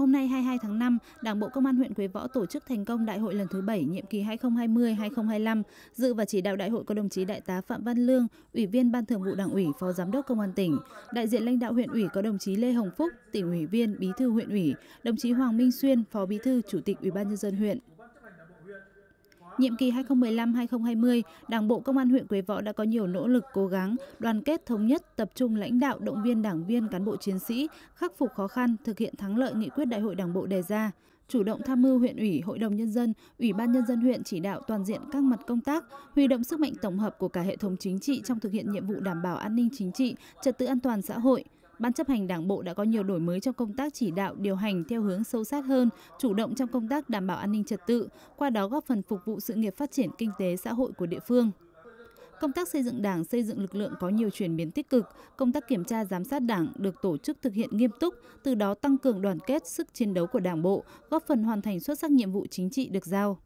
Hôm nay 22 tháng 5, Đảng bộ Công an huyện Quế Võ tổ chức thành công đại hội lần thứ 7 nhiệm kỳ 2020-2025. Dự và chỉ đạo đại hội có đồng chí Đại tá Phạm Văn Lương, Ủy viên Ban Thường vụ Đảng ủy, Phó Giám đốc Công an tỉnh. Đại diện lãnh đạo huyện ủy có đồng chí Lê Hồng Phúc, tỉnh ủy viên, Bí thư huyện ủy, đồng chí Hoàng Minh Xuyên, Phó Bí thư, Chủ tịch Ủy ban nhân dân huyện. Nhiệm kỳ 2015-2020, Đảng bộ Công an huyện Quế Võ đã có nhiều nỗ lực cố gắng, đoàn kết thống nhất, tập trung lãnh đạo động viên đảng viên cán bộ chiến sĩ, khắc phục khó khăn, thực hiện thắng lợi nghị quyết đại hội Đảng bộ đề ra chủ động tham mưu huyện ủy, hội đồng nhân dân, ủy ban nhân dân huyện chỉ đạo toàn diện các mặt công tác, huy động sức mạnh tổng hợp của cả hệ thống chính trị trong thực hiện nhiệm vụ đảm bảo an ninh chính trị, trật tự an toàn xã hội, Ban chấp hành Đảng bộ đã có nhiều đổi mới trong công tác chỉ đạo, điều hành theo hướng sâu sát hơn, chủ động trong công tác đảm bảo an ninh trật tự, qua đó góp phần phục vụ sự nghiệp phát triển kinh tế xã hội của địa phương. Công tác xây dựng Đảng, xây dựng lực lượng có nhiều chuyển biến tích cực, công tác kiểm tra giám sát Đảng được tổ chức thực hiện nghiêm túc, từ đó tăng cường đoàn kết, sức chiến đấu của Đảng bộ, góp phần hoàn thành xuất sắc nhiệm vụ chính trị được giao.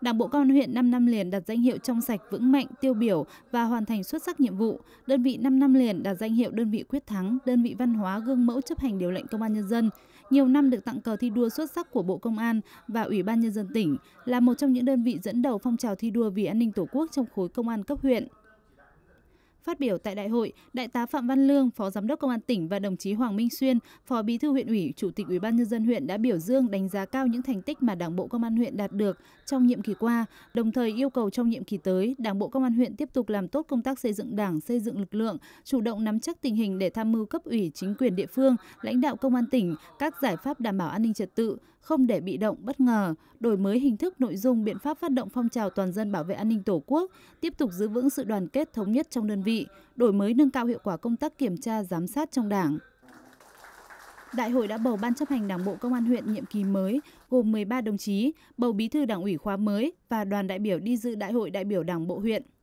Đảng bộ Công an huyện 5 năm liền đạt danh hiệu trong sạch vững mạnh, tiêu biểu và hoàn thành xuất sắc nhiệm vụ. Đơn vị 5 năm liền đạt danh hiệu đơn vị quyết thắng, đơn vị văn hóa gương mẫu chấp hành điều lệnh công an nhân dân. Nhiều năm được tặng cờ thi đua xuất sắc của Bộ Công an và Ủy ban nhân dân tỉnh, là một trong những đơn vị dẫn đầu phong trào thi đua vì an ninh Tổ quốc trong khối công an cấp huyện. Phát biểu tại đại hội, Đại tá Phạm Văn Lương, Phó Giám đốc Công an tỉnh và đồng chí Hoàng Minh Xuyên, Phó Bí thư huyện ủy, Chủ tịch Ủy ban nhân dân huyện đã biểu dương đánh giá cao những thành tích mà Đảng bộ Công an huyện đạt được trong nhiệm kỳ qua, đồng thời yêu cầu trong nhiệm kỳ tới, Đảng bộ Công an huyện tiếp tục làm tốt công tác xây dựng Đảng, xây dựng lực lượng, chủ động nắm chắc tình hình để tham mưu cấp ủy, chính quyền địa phương, lãnh đạo công an tỉnh các giải pháp đảm bảo an ninh trật tự, không để bị động bất ngờ, đổi mới hình thức nội dung biện pháp phát động phong trào toàn dân bảo vệ an ninh Tổ quốc, tiếp tục giữ vững sự đoàn kết thống nhất trong đơn vị đổi mới nâng cao hiệu quả công tác kiểm tra giám sát trong Đảng. Đại hội đã bầu Ban chấp hành Đảng bộ Công an huyện nhiệm kỳ mới gồm 13 đồng chí, bầu bí thư Đảng ủy khóa mới và đoàn đại biểu đi dự Đại hội đại biểu Đảng bộ huyện.